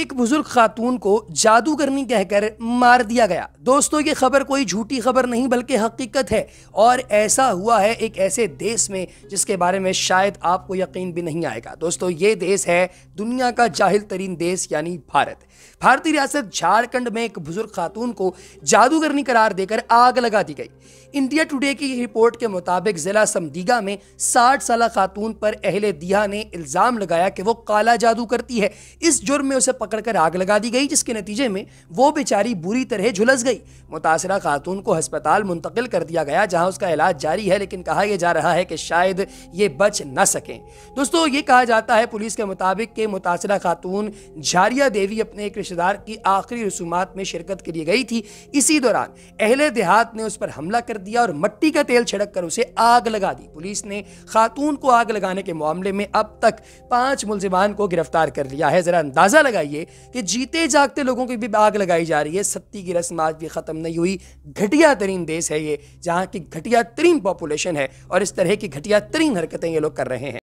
एक बुजुर्ग खातून को जादूगरनी कहकर मार दिया गया दोस्तों ये खबर कोई झूठी खबर नहीं बल्कि हकीकत है और ऐसा हुआ है एक ऐसे देश में जिसके बारे में शायद आपको यकीन भी नहीं आएगा दोस्तों ये देश है दुनिया का जाहिल तरीन देश यानी भारत भारतीय रियासत झारखंड में एक बुजुर्ग खातून को जादूगरनी करार देकर आग लगा दी गई इंडिया टुडे की रिपोर्ट के मुताबिक जिला समदीगा में साठ साल खातून पर अहले दिया ने इल्जाम लगाया कि वो काला जादू करती है इस जुर्म में उसे पकड़कर आग लगा दी गई जिसके नतीजे में वो बेचारी बुरी तरह झुलस गई मुतासरा खातून को हस्पताल मुंतकिल कर दिया गया जहाँ उसका इलाज जारी है लेकिन कहा यह जा रहा है कि शायद ये बच न सकें दोस्तों ये कहा जाता है पुलिस के मुताबिक कि मुतासरा खातून झारिया देवी अपने एक रिश्तेदार की आखिरी रसूमात में शिरकत के लिए गई थी इसी दौरान अहले देहात ने उस पर हमला कर दिया और मट्टी का तेल छिड़क कर उसे आग लगा दी पुलिस ने खातून को आग लगाने के मामले में अब तक पांच मुलजिमान को गिरफ्तार कर लिया है जरा अंदाजा लगाइए चाहिए कि जीते जागते लोगों की भी आग लगाई जा रही है सत्ती की रस्म आज भी ख़त्म नहीं हुई घटिया तरीन देश है ये जहाँ की घटिया तरीन पॉपुलेशन है और इस तरह की घटिया तरीन हरकतें ये लोग कर रहे हैं